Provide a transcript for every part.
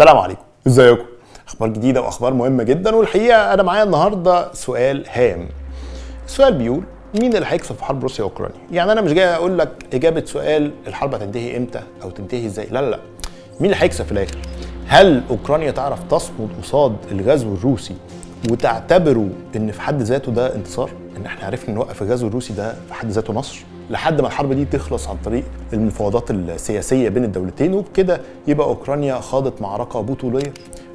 السلام عليكم ازيكم اخبار جديده واخبار مهمه جدا والحقيقه انا معايا النهارده سؤال هام السؤال بيقول مين اللي هيكسب في حرب روسيا واوكرانيا يعني انا مش جاي اقول لك اجابه سؤال الحرب هتنتهي امتى او تنتهي ازاي لا لا مين اللي هيكسب في الاخر هل اوكرانيا تعرف تصمد قصاد الغزو الروسي وتعتبره ان في حد ذاته ده انتصار ان احنا عرفنا نوقف الغزو الروسي ده في حد ذاته نصر لحد ما الحرب دي تخلص عن طريق المفاوضات السياسيه بين الدولتين وبكده يبقى اوكرانيا خاضت معركه بطوليه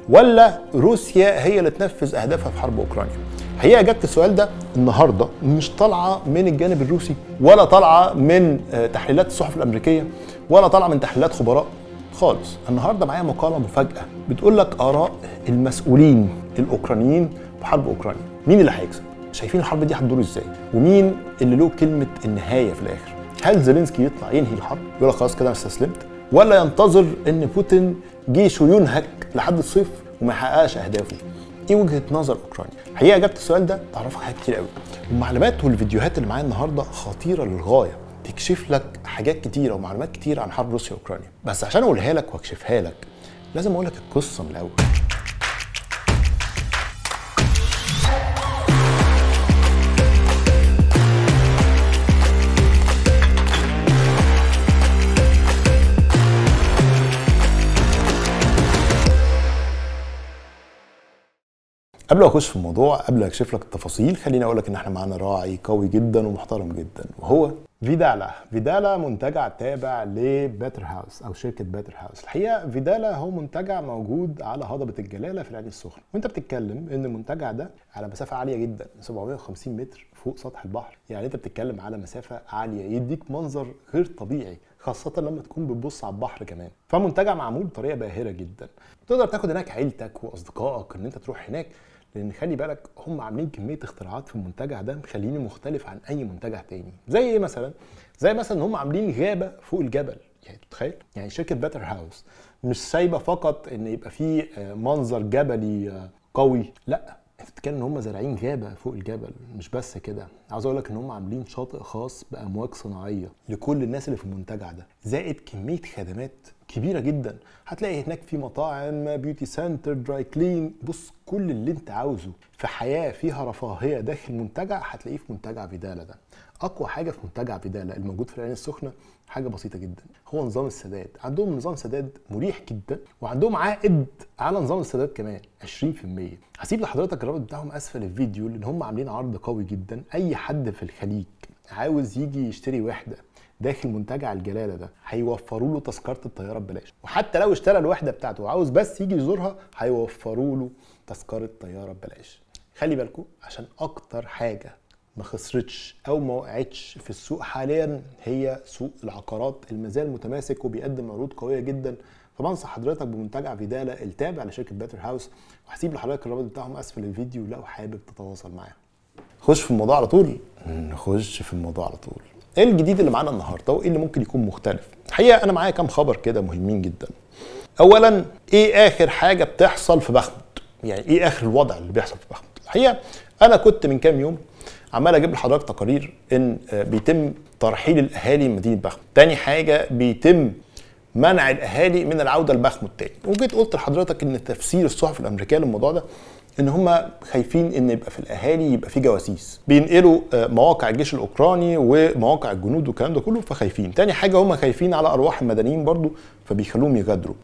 ولا روسيا هي اللي تنفذ اهدافها في حرب اوكرانيا هي اجابه السؤال ده النهارده مش طالعه من الجانب الروسي ولا طالعه من آه، تحليلات الصحف الامريكيه ولا طالعه من تحليلات خبراء خالص النهارده معايا مقاله مفاجاه بتقول لك اراء المسؤولين الاوكرانيين في حرب اوكرانيا مين اللي هيكسب شايفين الحرب دي هتدور ازاي ومين اللي له كلمه النهايه في الاخر هل زيلينسكي يطلع ينهي الحرب يقول لك خلاص كده انا استسلمت ولا ينتظر ان بوتين جيشه ينهك لحد الصيف وما يحققش اهدافه ايه وجهه نظر اوكرانيا الحقيقه اجابه السؤال ده تعرفها حاجات كتير قوي المعلومات والفيديوهات اللي معايا النهارده خطيره للغايه تكشف لك حاجات كتيره ومعلومات كتير عن حرب روسيا واوكرانيا بس عشان اقولها لك واكشفها لك لازم اقول لك القصه من الاول قبل ما اخش في الموضوع قبل ما اكشف لك التفاصيل خليني اقول لك ان احنا معانا راعي قوي جدا ومحترم جدا وهو فيدالا فيدالا منتجع تابع لباتر هاوس او شركه باتر هاوس الحقيقه فيدالا هو منتجع موجود على هضبه الجلاله في العين السخنه وانت بتتكلم ان المنتجع ده على مسافه عاليه جدا 750 متر فوق سطح البحر يعني انت بتتكلم على مسافه عاليه يديك منظر غير طبيعي خاصة لما تكون بتبص على البحر كمان فمنتجع معمول بطريقة باهرة جدا تقدر تاخد هناك عيلتك وأصدقائك إن أنت تروح هناك لان خلي بالك هم عاملين كميه اختراعات في المنتجع ده مخليني مختلف عن اي منتجع تاني زي ايه مثلا زي مثلا ان هم عاملين غابه فوق الجبل يعني تخيل يعني شركه باتر هاوس مش سايبه فقط ان يبقى في آه، منظر جبلي آه، قوي لا بتتكلم ان هم زارعين غابه فوق الجبل مش بس كده عاوز اقول لك ان هم عاملين شاطئ خاص بامواج صناعيه لكل الناس اللي في المنتجع ده زائد كميه خدمات كبيره جدا هتلاقي هناك في مطاعم بيوتي سنتر دراي كلين بص كل اللي انت عاوزه في حياه فيها رفاهيه داخل منتجع هتلاقيه في منتجع بداله ده اقوى حاجه في منتجع بداله الموجود في العين السخنه حاجه بسيطه جدا هو نظام السداد عندهم نظام سداد مريح جدا وعندهم عائد على نظام السداد كمان 20% هسيب لحضرتك الرابط بتاعهم اسفل الفيديو لان هم عاملين عرض قوي جدا اي حد في الخليج عاوز يجي يشتري وحده داخل منتجع الجلاله ده هيوفروا له تذكره الطياره ببلاش وحتى لو اشترى الوحده بتاعته وعاوز بس يجي يزورها هيوفروا له تذكره طياره ببلاش خلي بالكم عشان اكتر حاجه ما خسرتش او ما وقعتش في السوق حاليا هي سوق العقارات المازال متماسك وبيقدم عروض قويه جدا فبنصح حضرتك بمنتجع فيدالا التابع لشركه باتر هاوس وهسيب لحضرتك الرابط بتاعهم اسفل الفيديو لو حابب تتواصل معاهم خش في الموضوع على طول نخش في الموضوع على طول ايه الجديد اللي معانا النهارده وايه اللي ممكن يكون مختلف الحقيقه انا معايا كام خبر كده مهمين جدا اولا ايه اخر حاجه بتحصل في بخمد يعني ايه اخر الوضع اللي بيحصل في بخمد الحقيقه انا كنت من كام يوم عمال اجيب لحضرتك تقارير ان آه، بيتم ترحيل الاهالي من مدينه بخمد تاني حاجه بيتم منع الاهالي من العوده لبخمد تاني وجيت قلت لحضرتك ان تفسير الصحف الامريكيه للموضوع ده ان هم خايفين ان يبقى في الاهالي يبقى في جواسيس بينقلوا آه، مواقع الجيش الاوكراني ومواقع الجنود والكلام ده كله فخايفين تاني حاجه هم خايفين على ارواح المدنيين برضو فبيخلوهم يغادروا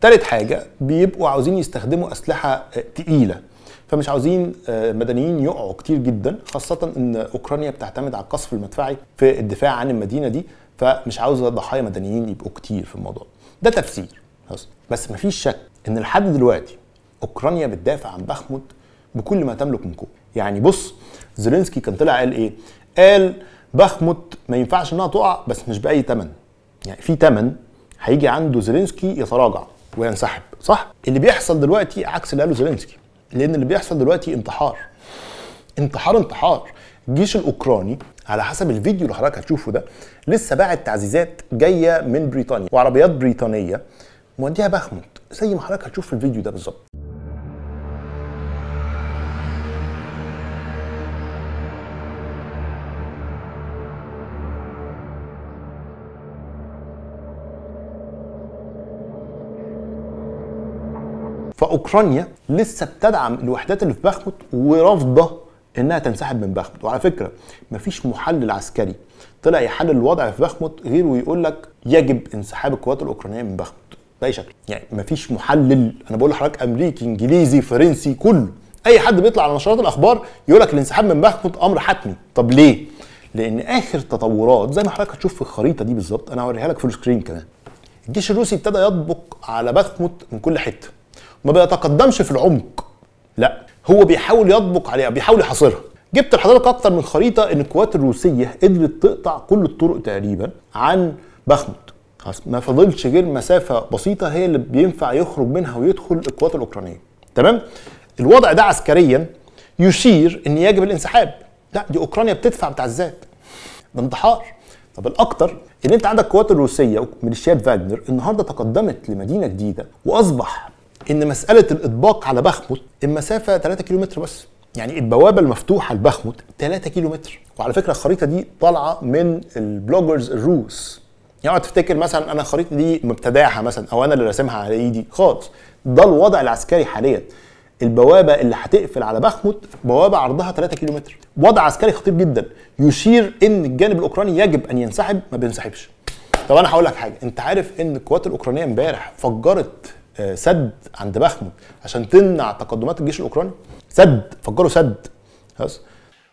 تالت حاجه بيبقوا عاوزين يستخدموا اسلحه آه، تقيله فمش عاوزين آه، مدنيين يقعوا كتير جدا خاصه ان اوكرانيا بتعتمد على القصف المدفعي في الدفاع عن المدينه دي فمش عاوزه ضحايا مدنيين يبقوا كتير في الموضوع ده تفسير بس مفيش شك ان لحد دلوقتي اوكرانيا بتدافع عن بخمود بكل ما تملك من قوه يعني بص زيلينسكي كان طلع قال ايه قال بخمود ما ينفعش انها تقع بس مش باي ثمن يعني في ثمن هيجي عنده زيلينسكي يتراجع وينسحب صح اللي بيحصل دلوقتي عكس اللي قاله زيلينسكي لان اللي بيحصل دلوقتي انتحار انتحار انتحار الجيش الاوكراني على حسب الفيديو اللي حضرتك هتشوفه ده لسه باعت تعزيزات جايه من بريطانيا وعربيات بريطانيه موديها بخمود زي ما حضرتك هتشوف في الفيديو ده بالظبط واوكرانيا لسه بتدعم الوحدات اللي في باخمت ورافضه انها تنسحب من باخمت وعلى فكره مفيش محلل عسكري طلع يحلل الوضع في باخمت غير ويقول لك يجب انسحاب القوات الاوكرانيه من باخمت باي شكل يعني مفيش محلل انا بقول لحضرتك امريكي انجليزي فرنسي كله اي حد بيطلع على نشرات الاخبار يقول لك الانسحاب من باخمت امر حتمي طب ليه لان اخر تطورات زي ما حضرتك هتشوف في الخريطه دي بالظبط انا هوريها لك فول سكرين كمان الجيش الروسي ابتدى يطبق على باخمت من كل حته ما بيتقدمش في العمق لا هو بيحاول يطبق عليها بيحاول يحاصرها جبت لحضرتك اكتر من خريطه ان القوات الروسيه قدرت تقطع كل الطرق تقريبا عن بخمت ما فضلش غير مسافه بسيطه هي اللي بينفع يخرج منها ويدخل القوات الاوكرانيه تمام الوضع ده عسكريا يشير ان يجب الانسحاب لا دي اوكرانيا بتدفع بتاع الذات ده انتحار طب الاكتر ان انت عندك القوات الروسيه وميليشيات فاجنر النهارده تقدمت لمدينه جديده واصبح ان مساله الاطباق على بخمت المسافه 3 كيلومتر بس يعني البوابه المفتوحه لبخمت 3 كيلومتر وعلى فكره الخريطه دي طالعه من البلوجرز الروس يعني اقعد تفتكر مثلا انا الخريطه دي مبتدعها مثلا او انا اللي راسمها على ايدي خالص ده الوضع العسكري حاليا البوابه اللي هتقفل على بخمت بوابه عرضها 3 كيلومتر وضع عسكري خطير جدا يشير ان الجانب الاوكراني يجب ان ينسحب ما بينسحبش طب انا هقول لك حاجه انت عارف ان القوات الاوكرانيه امبارح فجرت سد عند بخمود عشان تمنع تقدمات الجيش الاوكراني سد فجروا سد خلاص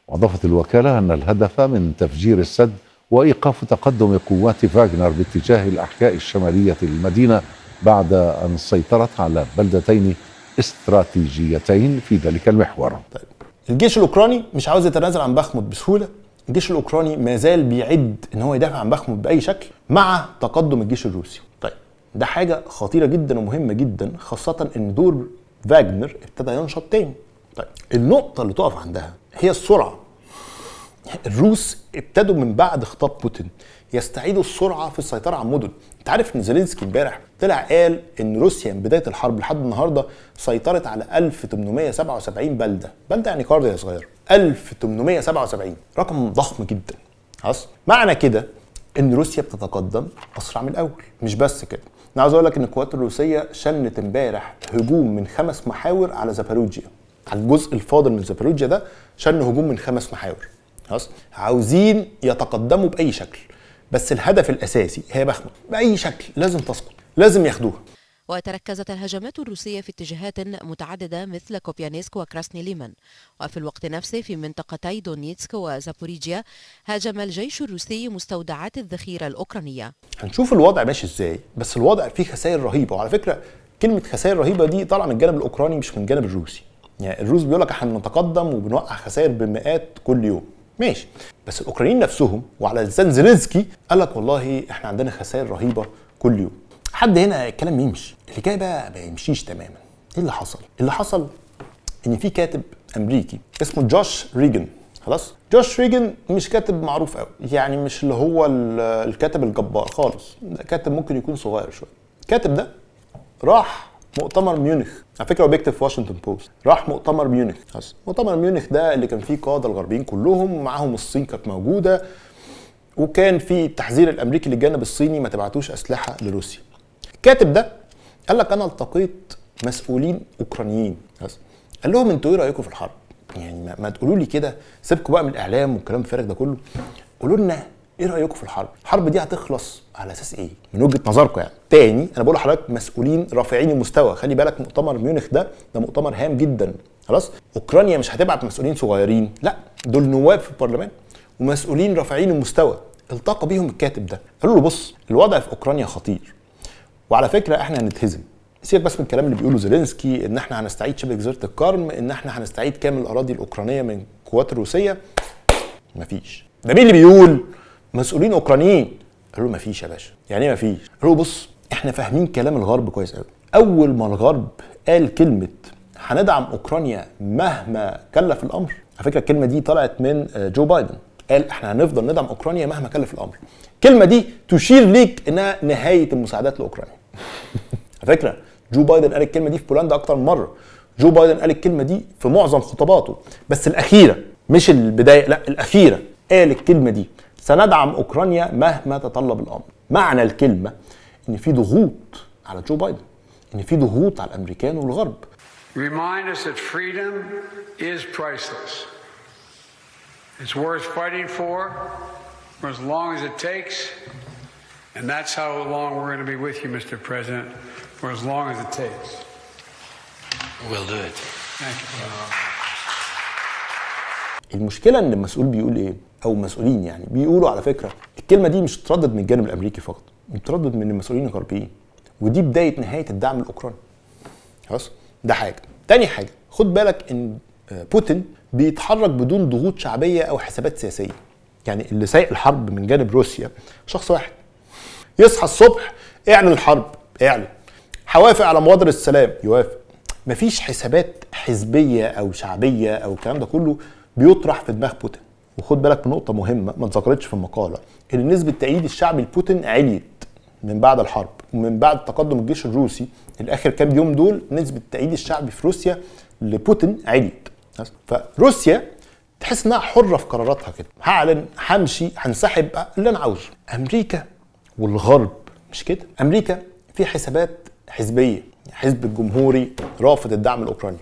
واضافت الوكاله ان الهدف من تفجير السد وايقاف تقدم قوات فاجنر باتجاه الاحياء الشماليه للمدينه بعد ان سيطرت على بلدتين استراتيجيتين في ذلك المحور. طيب. الجيش الاوكراني مش عاوز يتنازل عن بخمود بسهوله، الجيش الاوكراني ما زال بيعد ان هو يدافع عن بخمود باي شكل مع تقدم الجيش الروسي. ده حاجه خطيره جدا ومهمه جدا خاصه ان دور فاجنر ابتدى ينشط تاني طيب النقطه اللي تقف عندها هي السرعه الروس ابتدوا من بعد خطاب بوتين يستعيدوا السرعه في السيطره على المدن انت عارف ان زيلينسكي امبارح طلع قال ان روسيا من بدايه الحرب لحد النهارده سيطرت على 1877 بلده بلده يعني قريه صغيره 1877 رقم ضخم جدا خلاص معنى كده ان روسيا بتتقدم اسرع من الاول مش بس كده انا عاوز اقول لك ان القوات الروسيه شنت امبارح هجوم من خمس محاور على زاباروجيا على الجزء الفاضل من زاباروجيا ده شن هجوم من خمس محاور خلاص عاوزين يتقدموا باي شكل بس الهدف الاساسي هي بخمه باي شكل لازم تسقط لازم ياخدوها وتركزت الهجمات الروسية في اتجاهات متعددة مثل كوبيانيسك وكراسني ليمن وفي الوقت نفسه في منطقتي دونيتسك وزابوريجيا هاجم الجيش الروسي مستودعات الذخيرة الأوكرانية هنشوف الوضع ماشي ازاي بس الوضع فيه خسائر رهيبة وعلى فكرة كلمة خسائر رهيبة دي طالعة من الجانب الأوكراني مش من الجانب الروسي يعني الروس بيقول لك احنا بنتقدم وبنوقع خسائر بالمئات كل يوم ماشي بس الاوكرانيين نفسهم وعلى لسان زيلينسكي قال لك والله احنا عندنا خسائر رهيبه كل يوم لحد هنا الكلام يمشي الحكايه بقى ما يمشيش تماما ايه اللي حصل اللي حصل ان في كاتب امريكي اسمه جوش ريجن خلاص جوش ريجن مش كاتب معروف قوي يعني مش اللي هو الكاتب الجبار خالص ده كاتب ممكن يكون صغير شويه الكاتب ده راح مؤتمر ميونخ على فكره هو بيكتب في واشنطن بوست راح مؤتمر ميونخ خلاص مؤتمر ميونخ ده اللي كان فيه قاده الغربيين كلهم معاهم الصين كانت موجوده وكان في التحذير الامريكي للجانب الصيني ما تبعتوش اسلحه لروسيا الكاتب ده قال لك انا التقيت مسؤولين اوكرانيين بس. قال لهم انتوا ايه رايكم في الحرب؟ يعني ما, ما تقولوا لي كده سيبكم بقى من الاعلام والكلام الفارغ ده كله قولوا لنا ايه رايكم في الحرب؟ الحرب دي هتخلص على اساس ايه؟ من وجهه نظركم يعني. تاني انا بقول لحضرتك مسؤولين رافعين المستوى، خلي بالك مؤتمر ميونخ ده ده مؤتمر هام جدا خلاص؟ اوكرانيا مش هتبعت مسؤولين صغيرين، لا دول نواب في البرلمان ومسؤولين رافعين المستوى، التقى بيهم الكاتب ده، قالوا له بص الوضع في اوكرانيا خطير، وعلى فكره احنا هنتهزم سيبك بس من الكلام اللي بيقوله زيلينسكي ان احنا هنستعيد شبه جزيره القرم ان احنا هنستعيد كامل الاراضي الاوكرانيه من القوات الروسيه مفيش ده مين اللي بيقول مسؤولين اوكرانيين قالوا مفيش يا باشا يعني ايه مفيش قالوا بص احنا فاهمين كلام الغرب كويس قوي اول ما الغرب قال كلمه هندعم اوكرانيا مهما كلف الامر على فكره الكلمه دي طلعت من آه، جو بايدن قال احنا هنفضل ندعم اوكرانيا مهما كلف الامر الكلمه دي تشير ليك انها نهايه المساعدات لاوكرانيا على فكره جو بايدن قال الكلمه دي في بولندا اكتر من مره جو بايدن قال الكلمه دي في معظم خطاباته بس الاخيره مش البدايه لا الاخيره قال الكلمه دي سندعم اوكرانيا مهما تطلب الامر معنى الكلمه ان في ضغوط على جو بايدن ان في ضغوط على الامريكان والغرب Remind us that freedom is priceless. It's worth fighting for for as long as it takes And that's how long we're going to be with you, Mr. President, for as long as it takes. We'll do it. Thank you. المشكلة إن المسؤول بيقول إيه؟ أو المسؤولين يعني بيقولوا على فكرة الكلمة دي مش تردد من الجانب الأمريكي فقط، متردد من المسؤولين الغربيين. ودي بداية نهاية الدعم الأوكراني. خلاص؟ ده حاجة. تاني حاجة خد بالك إن آه، بوتين بيتحرك بدون ضغوط شعبية أو حسابات سياسية. يعني اللي سايق الحرب من جانب روسيا شخص واحد يصحى الصبح اعلن الحرب اعلن هوافق على مبادره السلام يوافق مفيش حسابات حزبيه او شعبيه او الكلام ده كله بيطرح في دماغ بوتين وخد بالك من نقطه مهمه ما اتذكرتش في المقاله ان نسبه تأييد الشعب لبوتين عليت من بعد الحرب ومن بعد تقدم الجيش الروسي الاخر كام يوم دول نسبه التأييد الشعبي في روسيا لبوتين عليت فروسيا تحس انها حره في قراراتها كده هعلن همشي هنسحب اللي انا عاوزه امريكا والغرب مش كده امريكا في حسابات حزبيه حزب الجمهوري رافض الدعم الاوكراني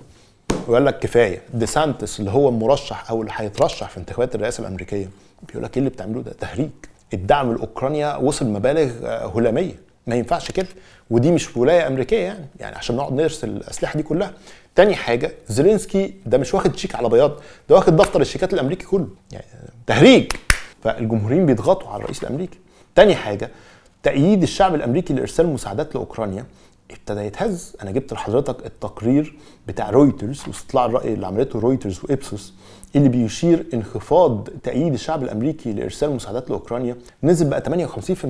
ويقول لك كفايه ديسانتس اللي هو المرشح او اللي هيترشح في انتخابات الرئاسه الامريكيه بيقول لك ايه اللي بتعملوه ده تهريج الدعم لاوكرانيا وصل مبالغ آه، هلاميه ما ينفعش كده ودي مش ولايه امريكيه يعني يعني عشان نقعد نرسل الاسلحه دي كلها تاني حاجه زيلينسكي ده مش واخد شيك على بياض ده واخد دفتر الشيكات الامريكي كله يعني تهريج فالجمهوريين بيضغطوا على الرئيس الامريكي تاني حاجه تأييد الشعب الامريكي لارسال مساعدات لاوكرانيا ابتدى يتهز انا جبت لحضرتك التقرير بتاع رويترز واستطلاع الراي اللي عملته رويترز وابسوس اللي بيشير انخفاض تأييد الشعب الامريكي لارسال مساعدات لاوكرانيا نزل بقى 58%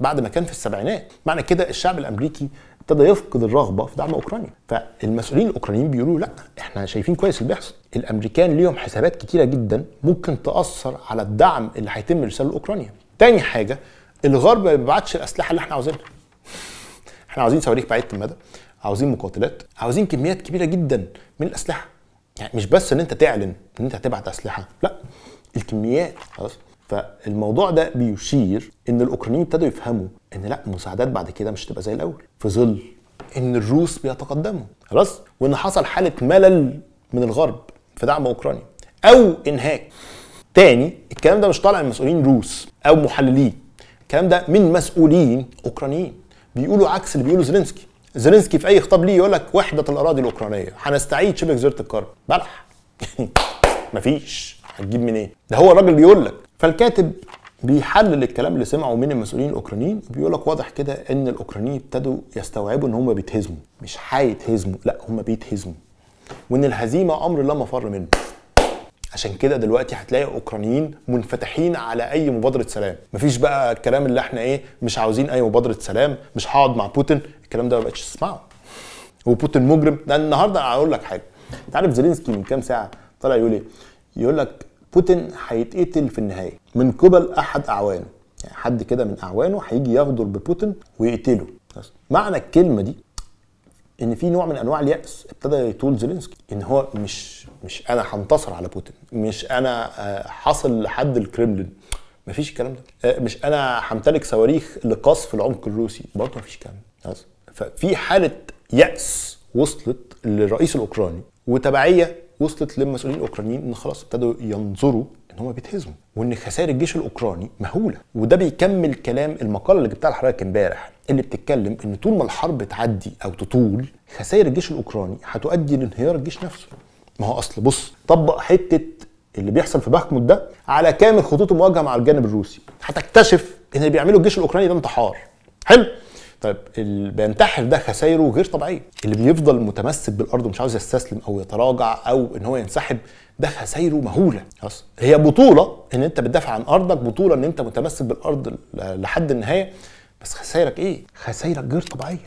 بعد ما كان في السبعينات معنى كده الشعب الامريكي ابتدى يفقد الرغبه في دعم اوكرانيا فالمسؤولين الاوكرانيين بيقولوا لا احنا شايفين كويس اللي بيحصل الامريكان ليهم حسابات كتيره جدا ممكن تاثر على الدعم اللي هيتم ارساله لاوكرانيا تاني حاجه الغرب ما بيبعتش الاسلحه اللي احنا عاوزينها احنا عاوزين صواريخ بعيده المدى عاوزين مقاتلات عاوزين كميات كبيره جدا من الاسلحه يعني مش بس ان انت تعلن ان انت هتبعت اسلحه لا الكميات خلاص فالموضوع ده بيشير ان الاوكرانيين ابتدوا يفهموا ان لا المساعدات بعد كده مش هتبقى زي الاول في ظل ان الروس بيتقدموا خلاص وان حصل حاله ملل من الغرب في دعم اوكرانيا او انهاك تاني الكلام ده مش طالع من مسؤولين روس او محللين الكلام ده من مسؤولين اوكرانيين بيقولوا عكس اللي بيقوله زيلينسكي زيلينسكي في اي خطاب ليه يقول لك وحده الاراضي الاوكرانيه هنستعيد شبه جزيره القرم بلح مفيش هتجيب منين إيه؟ ده هو الراجل بيقول لك فالكاتب بيحلل الكلام اللي سمعه من المسؤولين الاوكرانيين بيقول لك واضح كده ان الاوكرانيين ابتدوا يستوعبوا ان هم بيتهزموا مش هيتهزموا لا هم بيتهزموا وان الهزيمه امر لا مفر منه عشان كده دلوقتي هتلاقي اوكرانيين منفتحين على اي مبادره سلام مفيش بقى الكلام اللي احنا ايه مش عاوزين اي مبادره سلام مش هقعد مع بوتين الكلام ده ما بقتش تسمعه وبوتين مجرم ده النهارده هقول لك حاجه انت عارف زيلينسكي من كام ساعه طلع يقول ايه يقول لك بوتين هيتقتل في النهايه من قبل احد اعوانه يعني حد كده من اعوانه هيجي يغدر ببوتين ويقتله معنى الكلمه دي ان في نوع من انواع الياس ابتدى يطول زيلينسكي ان هو مش مش انا هنتصر على بوتين مش انا آه، حاصل لحد الكرملين مفيش الكلام ده آه، مش انا همتلك صواريخ لقصف العمق الروسي برضه مفيش الكلام ده ففي حاله ياس وصلت للرئيس الاوكراني وتبعيه وصلت للمسؤولين الاوكرانيين ان خلاص ابتدوا ينظروا ان هم بيتهزموا وان خسائر الجيش الاوكراني مهوله وده بيكمل كلام المقاله اللي جبتها لحضرتك امبارح اللي بتتكلم ان طول ما الحرب تعدي او تطول خسائر الجيش الاوكراني هتؤدي لانهيار الجيش نفسه ما هو اصل بص طبق حته اللي بيحصل في باخمود ده على كامل خطوط المواجهه مع الجانب الروسي هتكتشف ان اللي بيعمله الجيش الاوكراني ده انتحار حلو طيب اللي بينتحر ده خسايره غير طبيعيه اللي بيفضل متمسك بالارض ومش عاوز يستسلم او يتراجع او ان هو ينسحب ده خسايره مهوله خلاص هي بطوله ان انت بتدافع عن ارضك بطوله ان انت متمسك بالارض لحد النهايه بس خسايرك ايه خسايرك غير طبيعيه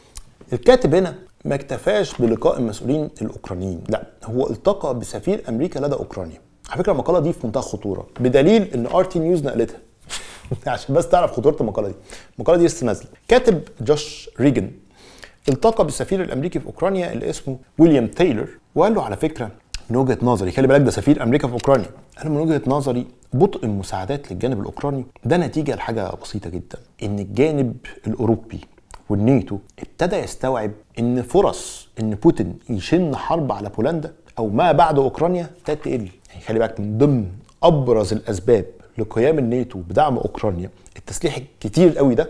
الكاتب هنا ما اكتفاش بلقاء المسؤولين الاوكرانيين لا هو التقى بسفير امريكا لدى اوكرانيا على فكره المقاله دي في منتهى الخطوره بدليل ان ار تي نيوز نقلتها عشان بس تعرف خطوره المقاله دي المقاله دي لسه نازله كاتب جوش ريجن التقى بالسفير الامريكي في اوكرانيا اللي اسمه ويليام تايلر وقال له على فكره من وجهه نظري خلي بالك ده سفير امريكا في اوكرانيا انا من وجهه نظري بطء المساعدات للجانب الاوكراني ده نتيجه لحاجه بسيطه جدا ان الجانب الاوروبي والنيتو ابتدى يستوعب ان فرص ان بوتين يشن حرب على بولندا او ما بعد اوكرانيا ابتدت تقل يعني خلي بالك من ضمن ابرز الاسباب لقيام الناتو بدعم اوكرانيا التسليح الكتير قوي ده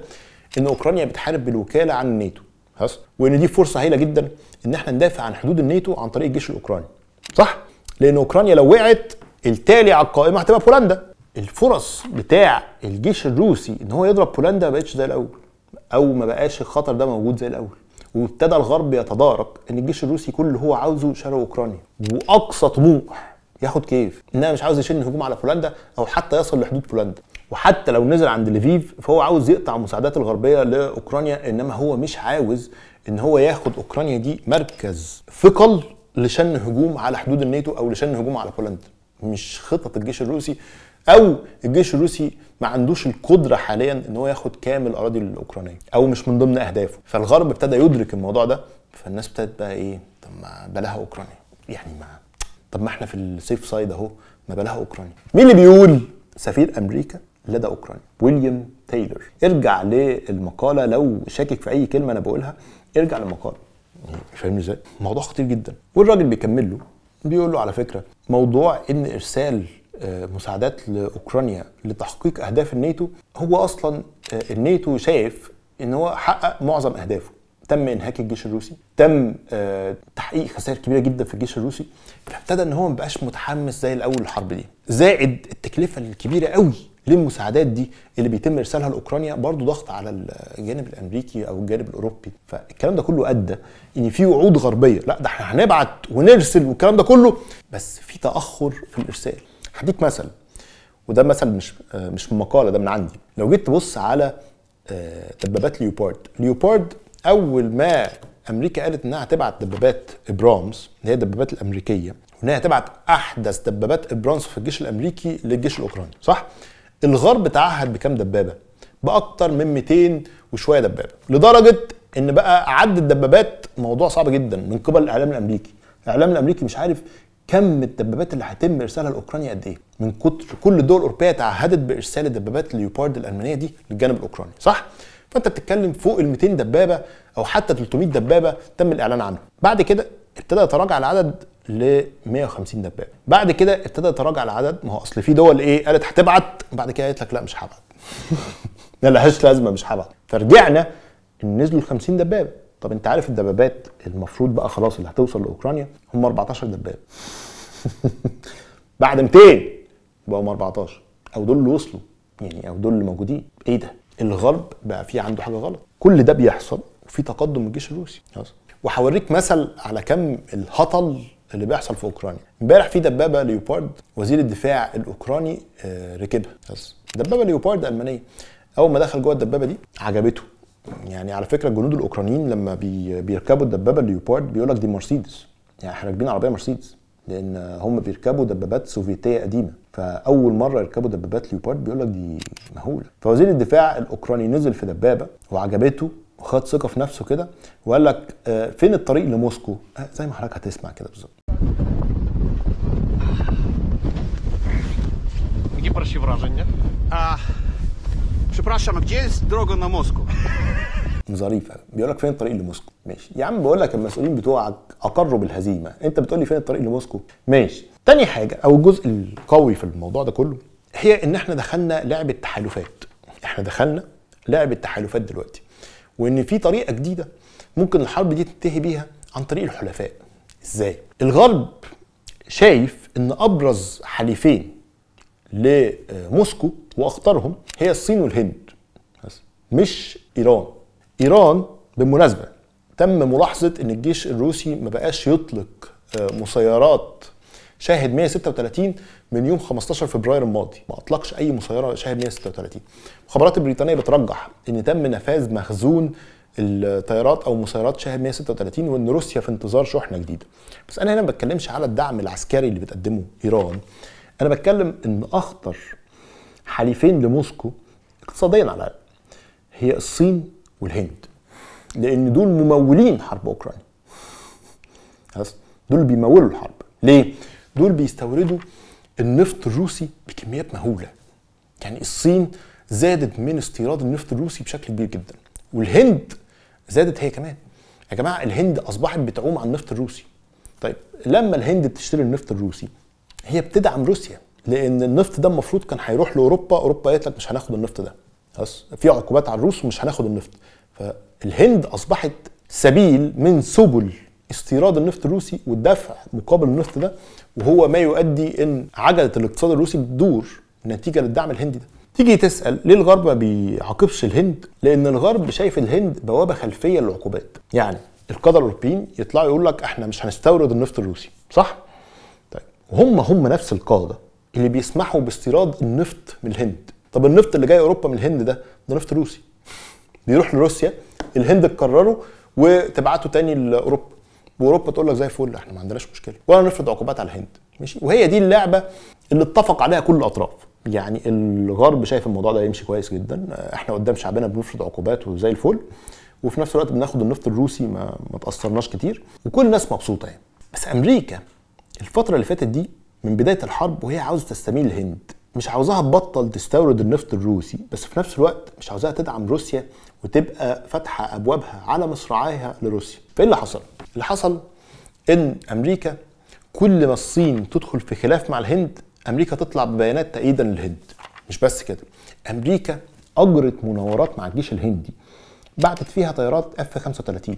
ان اوكرانيا بتحارب بالوكاله عن الناتو خلاص وان دي فرصه هايله جدا ان احنا ندافع عن حدود الناتو عن طريق الجيش الاوكراني صح لان اوكرانيا لو وقعت التالي على القائمه هتبقى بولندا الفرص بتاع الجيش الروسي ان هو يضرب بولندا ما بقتش زي الاول او ما بقاش الخطر ده موجود زي الاول وابتدى الغرب يتدارك ان الجيش الروسي كل اللي هو عاوزه شرق اوكرانيا واقصى طموح ياخد كيف انا مش عاوز يشن هجوم على بولندا او حتى يصل لحدود بولندا وحتى لو نزل عند لفيف فهو عاوز يقطع المساعدات الغربيه لاوكرانيا انما هو مش عاوز ان هو ياخد اوكرانيا دي مركز ثقل لشن هجوم على حدود الناتو او لشن هجوم على بولندا مش خطط الجيش الروسي او الجيش الروسي ما عندوش القدره حاليا ان هو ياخد كامل الاراضي الاوكرانيه او مش من ضمن اهدافه فالغرب ابتدى يدرك الموضوع ده فالناس ابتدت بقى ايه طب ما بلاها اوكرانيا يعني ما طب ما احنا في السيف سايد اهو ما بلاها اوكرانيا مين اللي بيقول سفير امريكا لدى اوكرانيا ويليام تايلر ارجع للمقاله لو شاكك في اي كلمه انا بقولها ارجع للمقاله فاهم ازاي موضوع خطير جدا والراجل بيكمل له بيقول له على فكره موضوع ان ارسال آه، مساعدات لاوكرانيا لتحقيق اهداف الناتو هو اصلا آه، الناتو شايف ان هو حقق معظم اهدافه تم انهاك الجيش الروسي تم آه، تحقيق خسائر كبيره جدا في الجيش الروسي فابتدى ان هو ما بقاش متحمس زي الاول للحرب دي زائد التكلفه الكبيره قوي للمساعدات دي اللي بيتم ارسالها لاوكرانيا برضه ضغط على الجانب الامريكي او الجانب الاوروبي فالكلام ده كله ادى ان في وعود غربيه لا ده احنا هنبعت ونرسل والكلام ده كله بس في تاخر في الارسال هديك مثل وده مثل مش آه، مش مقاله ده من عندي لو جيت تبص على آه، دبابات ليوبارد ليوبارد اول ما امريكا قالت انها هتبعت دبابات ابرامز اللي هي الدبابات الامريكيه وانها هتبعت احدث دبابات ابرامز في الجيش الامريكي للجيش الاوكراني صح الغرب تعهد بكام دبابه باكتر من 200 وشويه دبابه لدرجه ان بقى عد الدبابات موضوع صعب جدا من قبل الاعلام الامريكي الاعلام الامريكي مش عارف كم الدبابات اللي هيتم ارسالها لاوكرانيا قد ايه من كتر كل الدول الاوروبيه تعهدت بارسال الدبابات ليوبارد الالمانيه دي للجانب الاوكراني صح فانت بتتكلم فوق ال 200 دبابه او حتى 300 دبابه تم الاعلان عنهم بعد كده ابتدى يتراجع العدد ل 150 دبابه بعد كده ابتدى يتراجع العدد ما هو اصل في دول ايه قالت هتبعت بعد كده قالت لك لا مش هبعت ملهاش لازمه مش هبعت فرجعنا نزلوا ال 50 دبابه طب انت عارف الدبابات المفروض بقى خلاص اللي هتوصل لاوكرانيا هم 14 دبابه بعد 200 بقوا 14 او دول اللي وصلوا يعني او دول اللي موجودين ايه ده الغرب بقى في عنده حاجه غلط كل ده بيحصل وفي تقدم الجيش الروسي حصل وهوريك مثل على كم الهطل اللي بيحصل في اوكرانيا امبارح في دبابه ليوبارد وزير الدفاع الاوكراني آه، ركبها دبابه ليوبارد المانيه اول ما دخل جوه الدبابه دي عجبته يعني على فكره الجنود الاوكرانيين لما بيركبوا الدبابه الليوبارد بيقول لك دي مرسيدس يعني احنا راكبين عربيه مرسيدس لان هم بيركبوا دبابات سوفيتيه قديمه فاول مره يركبوا دبابات ليوبارد بيقول لك دي مهوله فوزير الدفاع الاوكراني نزل في دبابه وعجبته وخد ثقه في نفسه كده وقال لك آه، فين الطريق لموسكو آه، زي ما حضرتك هتسمع كده بالظبط Прошу прощи Прошу А, где gdzie jest droga ظريفه بيقول لك فين الطريق لموسكو ماشي يا عم بقول لك المسؤولين بتوعك اقروا بالهزيمه انت بتقول لي فين الطريق لموسكو ماشي تاني حاجه او الجزء القوي في الموضوع ده كله هي ان احنا دخلنا لعبه تحالفات احنا دخلنا لعبه تحالفات دلوقتي وان في طريقه جديده ممكن الحرب دي تنتهي بيها عن طريق الحلفاء ازاي الغرب شايف ان ابرز حليفين لموسكو واخطرهم هي الصين والهند مش ايران ايران بالمناسبه تم ملاحظه ان الجيش الروسي ما بقاش يطلق آه، مسيرات شاهد 136 من يوم 15 فبراير الماضي ما اطلقش اي مسيره شاهد 136 المخابرات البريطانيه بترجح ان تم نفاذ مخزون الطيارات او مسيرات شاهد 136 وان روسيا في انتظار شحنه جديده بس انا هنا ما بتكلمش على الدعم العسكري اللي بتقدمه ايران انا بتكلم ان اخطر حليفين لموسكو اقتصاديا على هي الصين والهند لان دول ممولين حرب اوكرانيا خلاص دول بيمولوا الحرب ليه دول بيستوردوا النفط الروسي بكميات مهوله يعني الصين زادت من استيراد النفط الروسي بشكل كبير جدا والهند زادت هي كمان يا جماعه الهند اصبحت بتعوم على النفط الروسي طيب لما الهند بتشتري النفط الروسي هي بتدعم روسيا لان النفط ده المفروض كان هيروح لاوروبا اوروبا قالت لك مش هناخد النفط ده بس في عقوبات على الروس ومش هناخد النفط فالهند اصبحت سبيل من سبل استيراد النفط الروسي والدفع مقابل النفط ده وهو ما يؤدي ان عجله الاقتصاد الروسي بتدور نتيجه للدعم الهندي ده تيجي تسال ليه الغرب ما بيعاقبش الهند لان الغرب شايف الهند بوابه خلفيه للعقوبات يعني القاده الاوروبيين يطلعوا يقول لك احنا مش هنستورد النفط الروسي صح طيب وهم هم نفس القاده اللي بيسمحوا باستيراد النفط من الهند طب النفط اللي جاي اوروبا من الهند ده ده نفط روسي بيروح لروسيا الهند تكرره وتبعته تاني لاوروبا واوروبا تقول لك زي الفل احنا ما عندناش مشكله ولا نفرض عقوبات على الهند ماشي وهي دي اللعبه اللي اتفق عليها كل الاطراف يعني الغرب شايف الموضوع ده يمشي كويس جدا احنا قدام شعبنا بنفرض عقوبات وزي الفل وفي نفس الوقت بناخد النفط الروسي ما, ما تاثرناش كتير وكل الناس مبسوطه يعني بس امريكا الفتره اللي فاتت دي من بدايه الحرب وهي عاوزه تستميل الهند مش عاوزاها تبطل تستورد النفط الروسي بس في نفس الوقت مش عاوزاها تدعم روسيا وتبقى فاتحه ابوابها على مصراعيها لروسيا فايه اللي حصل اللي حصل ان امريكا كل ما الصين تدخل في خلاف مع الهند امريكا تطلع ببيانات تأييدا للهند مش بس كده امريكا اجرت مناورات مع الجيش الهندي بعتت فيها طيارات اف 35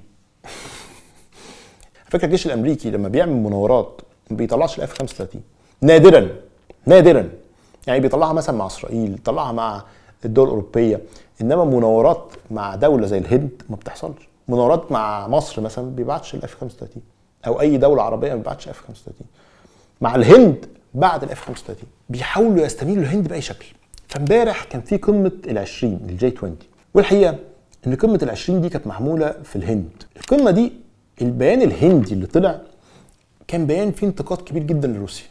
فكره الجيش الامريكي لما بيعمل مناورات ما بيطلعش الاف 35 نادرا نادرا يعني بيطلعها مثلا مع اسرائيل بيطلعها مع الدول الاوروبيه انما مناورات مع دوله زي الهند ما بتحصلش مناورات مع مصر مثلا ما بيبعتش الاف 35 او اي دوله عربيه ما بيبعتش اف 35 مع الهند بعد الاف 35 بيحاولوا يستميلوا الهند باي شكل فامبارح كان في قمه ال20 الجي 20 والحقيقه ان قمه ال20 دي كانت معموله في الهند القمه دي البيان الهندي اللي طلع كان بيان فيه انتقاد كبير جدا لروسيا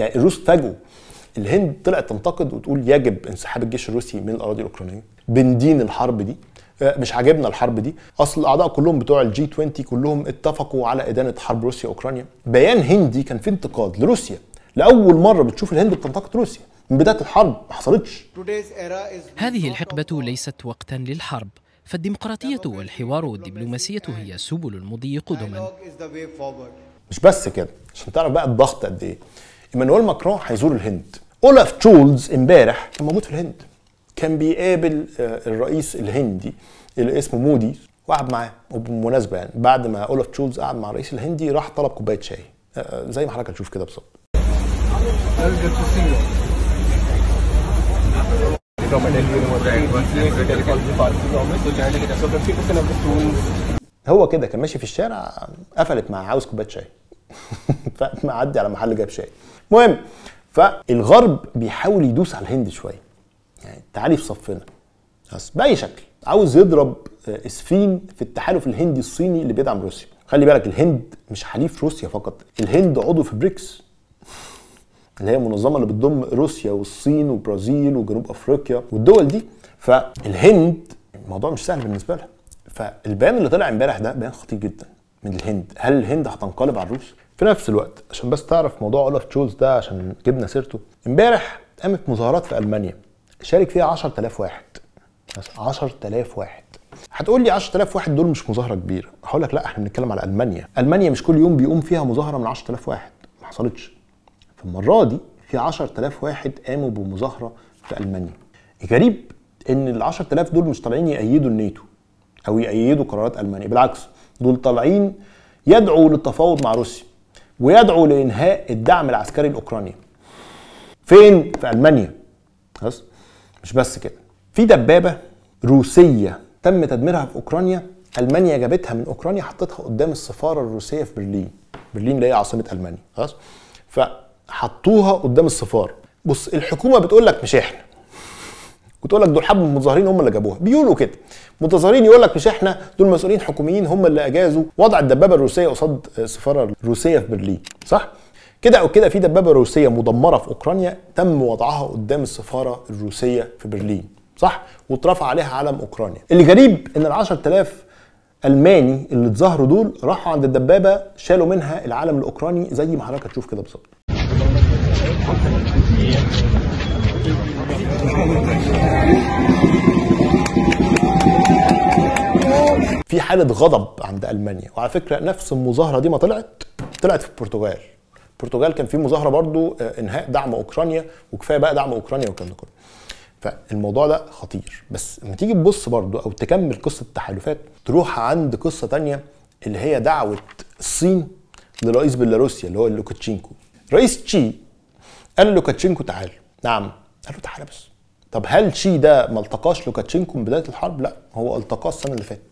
يعني الروس فاجئوا الهند طلعت تنتقد وتقول يجب انسحاب الجيش الروسي من الاراضي الاوكرانيه بندين الحرب دي آه، مش عاجبنا الحرب دي اصل الاعضاء كلهم بتوع الجي 20 كلهم اتفقوا على ادانه حرب روسيا اوكرانيا بيان هندي كان فيه انتقاد لروسيا لاول مره بتشوف الهند بتنتقد روسيا من بدايه الحرب ما حصلتش هذه الحقبه ليست وقتا للحرب فالديمقراطيه والحوار والدبلوماسيه هي سبل المضي قدما مش بس كده عشان تعرف بقى الضغط قد ايه ايمانويل ماكرون هيزور الهند اولاف تشولز امبارح كان موجود في الهند كان بيقابل آه، الرئيس الهندي اللي اسمه مودي وقعد معاه وبالمناسبه يعني بعد ما اولاف تشولز قعد مع الرئيس الهندي راح طلب كوبايه شاي آه، آه، زي ما حضرتك هتشوف كده بالظبط هو كده كان ماشي في الشارع قفلت معاه عاوز كوبايه شاي فمعدي على محل جاب شاي المهم فالغرب بيحاول يدوس على الهند شويه يعني تعالي في صفنا بس باي شكل عاوز يضرب اسفين آه، في التحالف الهندي الصيني اللي بيدعم روسيا خلي بالك الهند مش حليف روسيا فقط الهند عضو في بريكس اللي هي المنظمه اللي بتضم روسيا والصين والبرازيل وجنوب افريقيا والدول دي فالهند الموضوع مش سهل بالنسبه لها فالبيان اللي طلع امبارح ده بيان خطير جدا من الهند هل الهند هتنقلب على روسيا في نفس الوقت عشان بس تعرف موضوع اولاف تشولز ده عشان جبنا سيرته امبارح قامت مظاهرات في المانيا شارك فيها 10000 واحد 10000 واحد هتقول لي 10000 واحد دول مش مظاهره كبيره هقول لك لا احنا بنتكلم على المانيا المانيا مش كل يوم بيقوم فيها مظاهره من 10000 واحد ما حصلتش في المره دي في 10000 واحد قاموا بمظاهره في المانيا الغريب ان ال 10000 دول مش طالعين يأيدوا الناتو او يأيدوا قرارات المانيا بالعكس دول طالعين يدعوا للتفاوض مع روسيا ويدعو لإنهاء الدعم العسكري الأوكراني فين؟ في ألمانيا خلاص مش بس كده في دبابة روسية تم تدميرها في أوكرانيا ألمانيا جابتها من أوكرانيا حطتها قدام السفارة الروسية في برلين برلين اللي هي عاصمة ألمانيا خلاص فحطوها قدام السفارة بص الحكومة بتقول لك مش إحنا كنت اقول لك دول حبه المتظاهرين هم اللي جابوها بيقولوا كده متظاهرين يقول لك مش احنا دول مسؤولين حكوميين هم اللي اجازوا وضع الدبابه الروسيه قصاد السفاره الروسيه في برلين صح كده او كده في دبابه روسيه مدمره في اوكرانيا تم وضعها قدام السفاره الروسيه في برلين صح واترفع عليها علم اوكرانيا الغريب ان ال 10000 الماني اللي اتظاهروا دول راحوا عند الدبابه شالوا منها العلم الاوكراني زي ما حضرتك هتشوف كده بالظبط في حاله غضب عند المانيا وعلى فكره نفس المظاهره دي ما طلعت طلعت في البرتغال البرتغال كان في مظاهره برضو آه، انهاء دعم اوكرانيا وكفايه بقى دعم اوكرانيا والكلام ده كله فالموضوع ده خطير بس لما تيجي تبص برضو او تكمل قصه التحالفات تروح عند قصه تانية اللي هي دعوه الصين لرئيس بيلاروسيا اللي هو لوكاتشينكو رئيس تشي قال لوكاتشينكو تعال نعم قال له تعالى بس طب هل شي ده ما التقاش لوكاتشينكو من بدايه الحرب؟ لا هو التقاه السنه اللي فاتت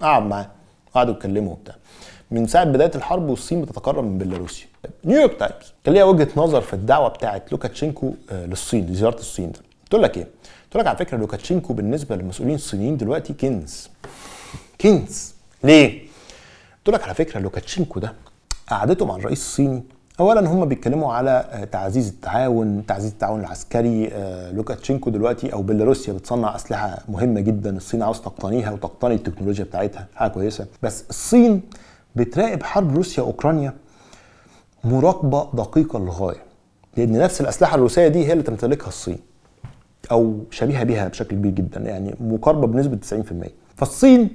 قعد معاه قعدوا يتكلموا وبتاع من ساعه بدايه الحرب والصين بتتقرب من بيلاروسيا نيويورك تايمز كان ليها وجهه نظر في الدعوه بتاعه لوكاتشينكو آه، للصين لزياره الصين ده تقول لك ايه؟ قلت لك على فكره لوكاتشينكو بالنسبه للمسؤولين الصينيين دلوقتي كنز كنز ليه؟ قلت لك على فكره لوكاتشينكو ده قعدته مع الرئيس الصيني اولا هم بيتكلموا على آه، تعزيز التعاون تعزيز التعاون العسكري آه، لوكاتشينكو دلوقتي او بيلاروسيا بتصنع اسلحه مهمه جدا الصين عاوز تقتنيها وتقتني التكنولوجيا بتاعتها حاجه كويسه بس الصين بتراقب حرب روسيا اوكرانيا مراقبه دقيقه للغايه لان نفس الاسلحه الروسيه دي هي اللي تمتلكها الصين او شبيهه بها بشكل كبير جدا يعني مقاربه بنسبه 90% فالصين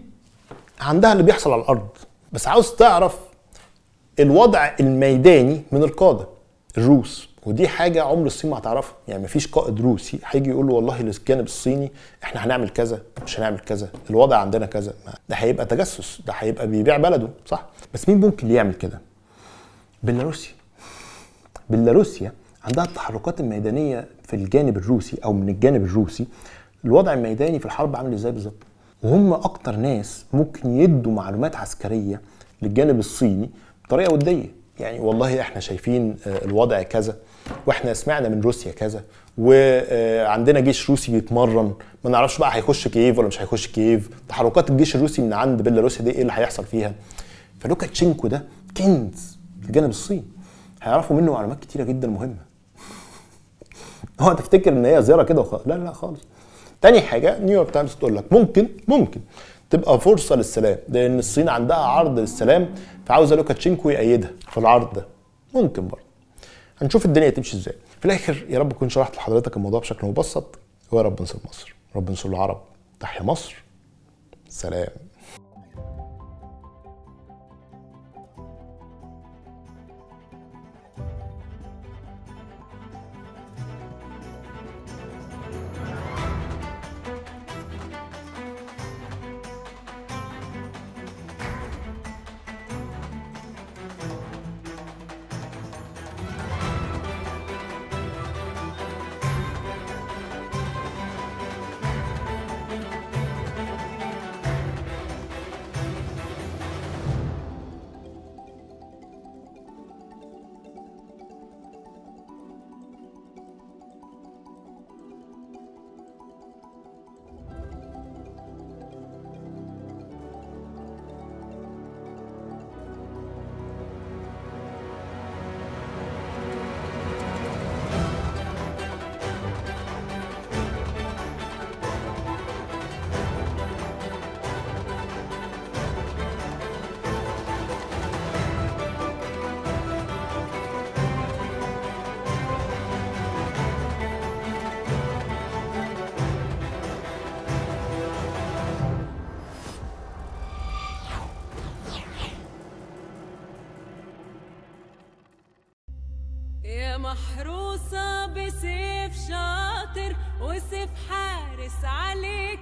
عندها اللي بيحصل على الارض بس عاوز تعرف الوضع الميداني من القاده الروس ودي حاجه عمر الصين ما هتعرفها يعني مفيش قائد روسي هيجي يقول له والله للجانب الصيني احنا هنعمل كذا مش هنعمل كذا الوضع عندنا كذا ده هيبقى تجسس ده هيبقى بيبيع بلده صح بس مين ممكن يعمل كده بيلاروسيا بيلاروسيا عندها التحركات الميدانيه في الجانب الروسي او من الجانب الروسي الوضع الميداني في الحرب عامل ازاي بالظبط وهم اكتر ناس ممكن يدوا معلومات عسكريه للجانب الصيني بطريقه وديه يعني والله احنا شايفين آه، الوضع كذا واحنا سمعنا من روسيا كذا وعندنا جيش روسي بيتمرن ما نعرفش بقى هيخش كييف ولا مش هيخش كييف تحركات الجيش الروسي من عند بيلاروسيا دي ايه اللي هيحصل فيها فلوكاتشينكو ده كنز الجانب الصيني هيعرفوا منه معلومات كتيره جدا مهمه هو تفتكر ان هي زياره كده وخلاص لا لا خالص تاني حاجه نيويورك تايمز تقول لك ممكن ممكن تبقى فرصه للسلام لان الصين عندها عرض للسلام فعاوزه لوكاتشينكو يأيدها في العرض ده ممكن برضه هنشوف الدنيا تمشي ازاي في الاخر يا رب اكون شرحت لحضرتك الموضوع بشكل مبسط ويا رب نصر مصر رب نصر العرب تحيا مصر سلام يا محروسة بسيف شاطر وسيف حارس عليك